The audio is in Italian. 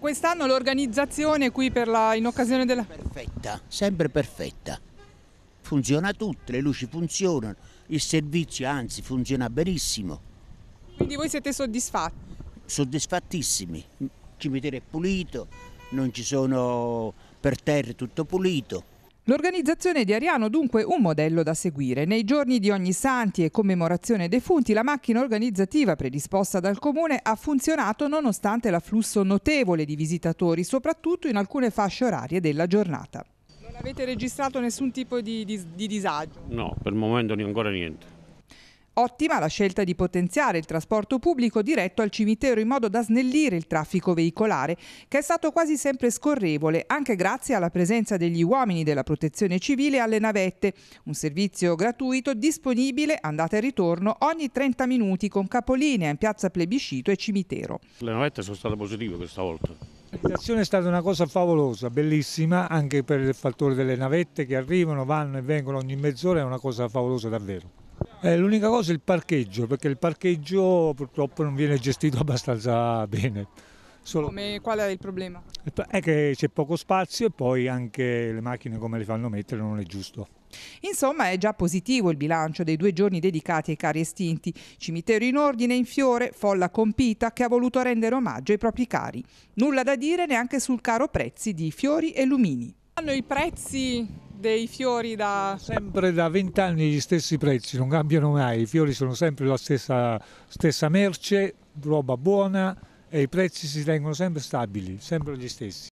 Quest'anno l'organizzazione qui la, in occasione della... Perfetta, sempre perfetta. Funziona tutto, le luci funzionano, il servizio anzi funziona benissimo. Quindi voi siete soddisfatti? Soddisfattissimi. Il cimitero è pulito, non ci sono per terra tutto pulito. L'organizzazione di Ariano dunque un modello da seguire. Nei giorni di ogni santi e commemorazione dei defunti la macchina organizzativa predisposta dal comune ha funzionato nonostante l'afflusso notevole di visitatori, soprattutto in alcune fasce orarie della giornata. Non avete registrato nessun tipo di, di, di disagio? No, per il momento ancora niente. Ottima la scelta di potenziare il trasporto pubblico diretto al cimitero in modo da snellire il traffico veicolare, che è stato quasi sempre scorrevole, anche grazie alla presenza degli uomini della protezione civile alle navette, un servizio gratuito disponibile andata e ritorno ogni 30 minuti con capolinea in piazza Plebiscito e cimitero. Le navette sono state positive questa volta. L'abitazione è stata una cosa favolosa, bellissima, anche per il fattore delle navette che arrivano, vanno e vengono ogni mezz'ora, è una cosa favolosa davvero. Eh, l'unica cosa è il parcheggio, perché il parcheggio purtroppo non viene gestito abbastanza bene. Solo... Come, qual è il problema? È che c'è poco spazio e poi anche le macchine come le fanno mettere non è giusto. Insomma è già positivo il bilancio dei due giorni dedicati ai cari estinti. Cimitero in ordine, in fiore, folla compita che ha voluto rendere omaggio ai propri cari. Nulla da dire neanche sul caro prezzi di fiori e lumini. Hanno i prezzi dei fiori da... Sempre da vent'anni gli stessi prezzi, non cambiano mai, i fiori sono sempre la stessa, stessa merce, roba buona e i prezzi si tengono sempre stabili, sempre gli stessi.